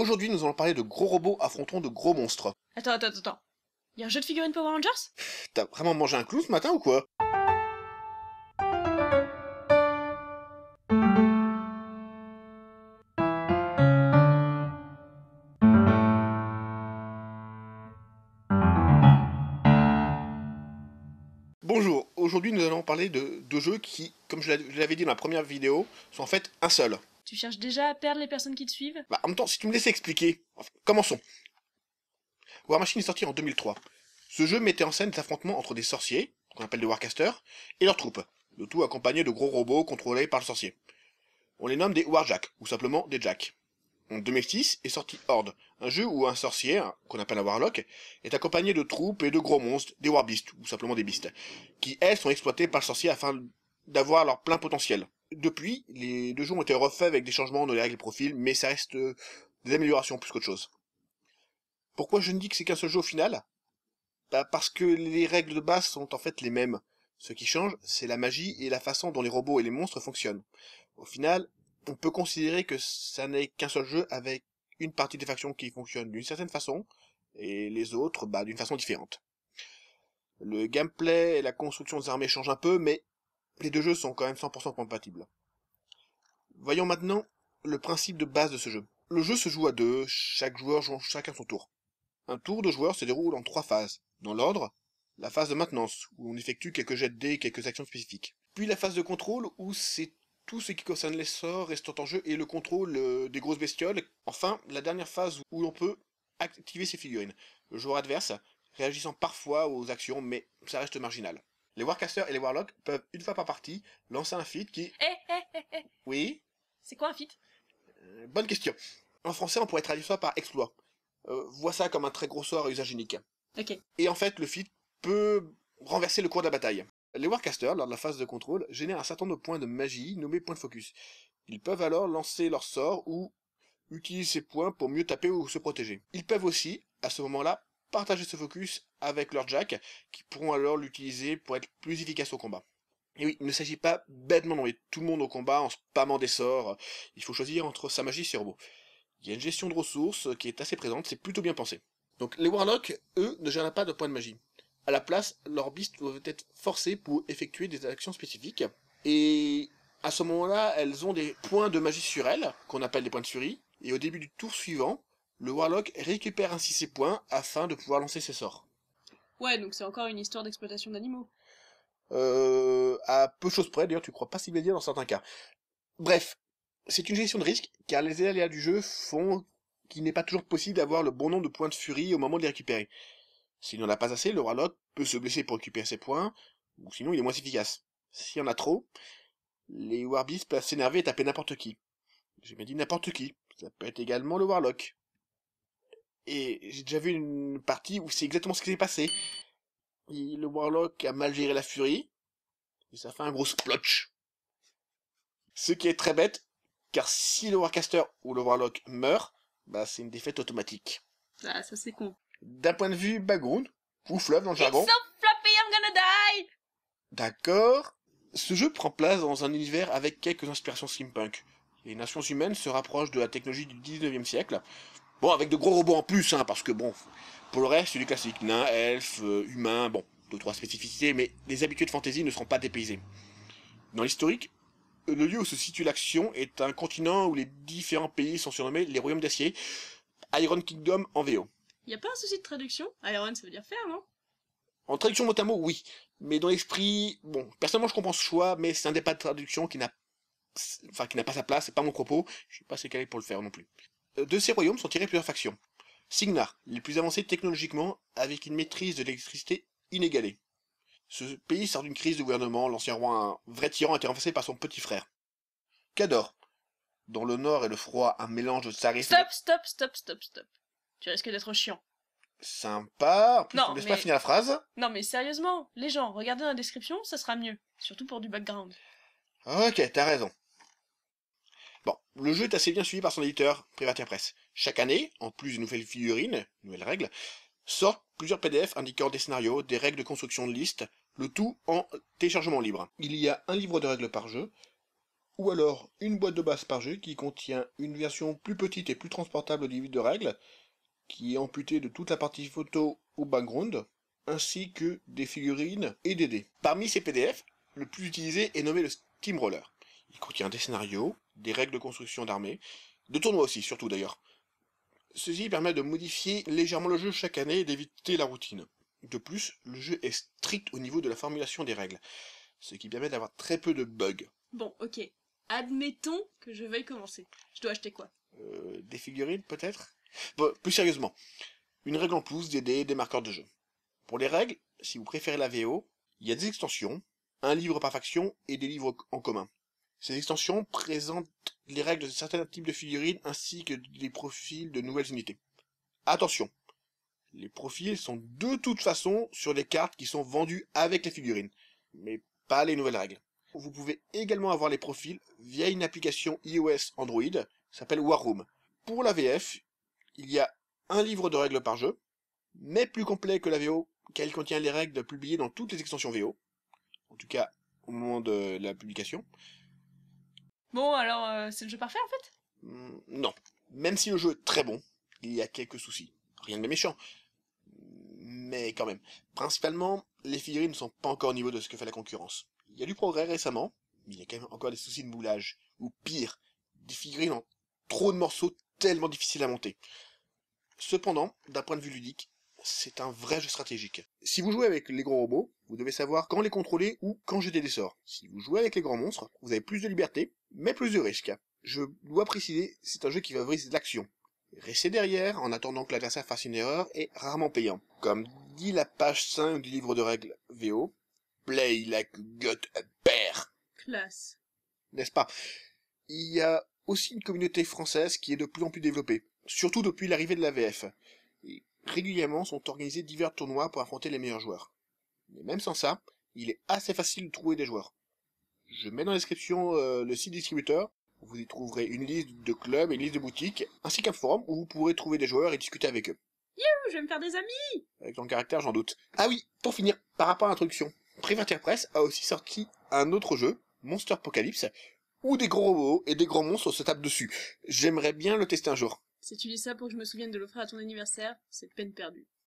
Aujourd'hui, nous allons parler de gros robots affrontant de gros monstres. Attends, attends, attends. Y a un jeu de figurines Power Rangers T'as vraiment mangé un clou ce matin ou quoi Bonjour, aujourd'hui nous allons parler de deux jeux qui, comme je l'avais dit dans la première vidéo, sont en fait un seul. Tu cherches déjà à perdre les personnes qui te suivent Bah, en même temps, si tu me laisses expliquer. commençons. War Machine est sorti en 2003. Ce jeu mettait en scène des affrontements entre des sorciers, qu'on appelle des Warcasters, et leurs troupes, le tout accompagné de gros robots contrôlés par le sorcier. On les nomme des Warjacks, ou simplement des Jacks. En 2006 est sorti Horde, un jeu où un sorcier, qu'on appelle un warlock, est accompagné de troupes et de gros monstres, des warbeasts, ou simplement des beasts, qui elles sont exploitées par le sorcier afin d'avoir leur plein potentiel depuis, les deux jeux ont été refaits avec des changements dans les règles de profil, mais ça reste euh, des améliorations plus qu'autre chose. Pourquoi je ne dis que c'est qu'un seul jeu au final bah Parce que les règles de base sont en fait les mêmes. Ce qui change, c'est la magie et la façon dont les robots et les monstres fonctionnent. Au final, on peut considérer que ça n'est qu'un seul jeu avec une partie des factions qui fonctionne d'une certaine façon, et les autres bah, d'une façon différente. Le gameplay et la construction des armées changent un peu, mais les deux jeux sont quand même 100% compatibles. Voyons maintenant le principe de base de ce jeu. Le jeu se joue à deux, chaque joueur joue chacun son tour. Un tour de joueur se déroule en trois phases, dans l'ordre, la phase de maintenance, où on effectue quelques jets de dés et quelques actions spécifiques. Puis la phase de contrôle, où c'est tout ce qui concerne les sorts restant en jeu et le contrôle euh, des grosses bestioles. Enfin, la dernière phase où l'on peut activer ses figurines. Le joueur adverse réagissant parfois aux actions, mais ça reste marginal. Les Warcasters et les Warlocks peuvent, une fois par partie, lancer un feat qui... Eh, eh, eh, oui C'est quoi un feat euh, Bonne question. En français, on pourrait traduire ça par exploit. Euh, vois ça comme un très gros sort à usage unique. Ok. Et en fait, le feat peut renverser le cours de la bataille. Les Warcasters, lors de la phase de contrôle, génèrent un certain nombre de points de magie nommés points de focus. Ils peuvent alors lancer leur sort ou utiliser ces points pour mieux taper ou se protéger. Ils peuvent aussi, à ce moment-là, partager ce focus avec leur jack, qui pourront alors l'utiliser pour être plus efficace au combat. Et oui, il ne s'agit pas bêtement d'envoyer tout le monde au combat en spammant des sorts, il faut choisir entre sa magie et ses robots. Il y a une gestion de ressources qui est assez présente, c'est plutôt bien pensé. Donc les warlocks, eux, ne gèrent pas de points de magie. A la place, leurs beasts doivent être forcés pour effectuer des actions spécifiques, et à ce moment-là, elles ont des points de magie sur elles, qu'on appelle des points de furie, et au début du tour suivant, le warlock récupère ainsi ses points afin de pouvoir lancer ses sorts. Ouais, donc c'est encore une histoire d'exploitation d'animaux. Euh, à peu chose près, d'ailleurs, tu crois pas si bien dire dans certains cas. Bref, c'est une gestion de risque, car les aléas du jeu font qu'il n'est pas toujours possible d'avoir le bon nombre de points de furie au moment de les récupérer. S'il n'en a pas assez, le Warlock peut se blesser pour récupérer ses points, ou sinon il est moins efficace. S'il y en a trop, les Warbeasts peuvent s'énerver et taper n'importe qui. J'ai bien dit n'importe qui. Ça peut être également le Warlock. Et j'ai déjà vu une partie où c'est exactement ce qui s'est passé. le Warlock a mal géré la furie, et ça fait un gros splotch. Ce qui est très bête, car si le Warcaster ou le Warlock meurt, bah, c'est une défaite automatique. Ah, ça c'est con. D'un point de vue background, ou fleuve dans le jargon. So floppy, I'm gonna die! D'accord. Ce jeu prend place dans un univers avec quelques inspirations steampunk. Les nations humaines se rapprochent de la technologie du 19e siècle, Bon, avec de gros robots en plus, hein, parce que bon, pour le reste, c'est du classique. Nain, elfe, euh, humain, bon, deux, trois spécificités, mais les habitudes de fantasy ne seront pas dépaysés. Dans l'historique, le lieu où se situe l'action est un continent où les différents pays sont surnommés les royaumes d'acier, Iron Kingdom en VO. Y a pas un souci de traduction Iron, ça veut dire fer, non En traduction notamment, oui. Mais dans l'esprit, bon, personnellement je comprends ce choix, mais c'est un débat de traduction qui n'a qui n'a pas sa place, c'est pas mon propos, je suis pas assez calé pour le faire non plus. Euh, de ces royaumes sont tirés plusieurs factions. Signar, les plus avancés technologiquement, avec une maîtrise de l'électricité inégalée. Ce pays sort d'une crise de gouvernement, l'ancien roi, un vrai tyran, a été renversé par son petit frère. Cador, dont le nord et le froid, un mélange de tsarisme... Stop, stop, stop, stop, stop. Tu risques d'être chiant. Sympa. En non, pas finir la phrase. Non, mais sérieusement, les gens, regardez la description, ça sera mieux. Surtout pour du background. Ok, t'as raison. Bon, le jeu est assez bien suivi par son éditeur, Privatia Press. Chaque année, en plus de nouvelles figurines, nouvelles règles, sortent plusieurs PDF indiquant des scénarios, des règles de construction de listes, le tout en téléchargement libre. Il y a un livre de règles par jeu, ou alors une boîte de base par jeu qui contient une version plus petite et plus transportable du livre de règles, qui est amputée de toute la partie photo ou background, ainsi que des figurines et des dés. Parmi ces PDF, le plus utilisé est nommé le Steamroller. Il contient des scénarios, des règles de construction d'armée, de tournois aussi, surtout d'ailleurs. Ceci permet de modifier légèrement le jeu chaque année et d'éviter la routine. De plus, le jeu est strict au niveau de la formulation des règles, ce qui permet d'avoir très peu de bugs. Bon, ok. Admettons que je veuille commencer. Je dois acheter quoi euh, Des figurines, peut-être bon, Plus sérieusement, une règle en plus, des dés, des marqueurs de jeu. Pour les règles, si vous préférez la VO, il y a des extensions, un livre par faction et des livres en commun. Ces extensions présentent les règles de certains types de figurines ainsi que des profils de nouvelles unités. Attention, les profils sont de toute façon sur les cartes qui sont vendues avec les figurines, mais pas les nouvelles règles. Vous pouvez également avoir les profils via une application iOS Android, s'appelle War Room. Pour la VF, il y a un livre de règles par jeu, mais plus complet que la VO, car il contient les règles publiées dans toutes les extensions VO, en tout cas au moment de la publication. Bon, alors, euh, c'est le jeu parfait, en fait mm, Non. Même si le jeu est très bon, il y a quelques soucis. Rien de méchant. Mais quand même. Principalement, les figurines ne sont pas encore au niveau de ce que fait la concurrence. Il y a du progrès récemment, mais il y a quand même encore des soucis de moulage. Ou pire, des figurines en trop de morceaux tellement difficiles à monter. Cependant, d'un point de vue ludique, c'est un vrai jeu stratégique. Si vous jouez avec les gros robots, vous devez savoir quand les contrôler ou quand jeter des sorts. Si vous jouez avec les grands monstres, vous avez plus de liberté, mais plus de risques. Je dois préciser, c'est un jeu qui favorise l'action. Rester derrière en attendant que l'adversaire fasse une erreur est rarement payant. Comme dit la page 5 du livre de règles VO, Play like gut père. Classe. N'est-ce pas Il y a aussi une communauté française qui est de plus en plus développée, surtout depuis l'arrivée de la VF régulièrement sont organisés divers tournois pour affronter les meilleurs joueurs. Mais même sans ça, il est assez facile de trouver des joueurs. Je mets dans la description euh, le site distributeur, vous y trouverez une liste de clubs et une liste de boutiques, ainsi qu'un forum où vous pourrez trouver des joueurs et discuter avec eux. Youhou, je vais me faire des amis Avec ton caractère, j'en doute. Ah oui, pour finir, par rapport à l'introduction, Privateer Press a aussi sorti un autre jeu, Monster Apocalypse, où des gros robots et des gros monstres se tapent dessus. J'aimerais bien le tester un jour. Si tu dis ça pour que je me souvienne de l'offrir à ton anniversaire, c'est peine perdue.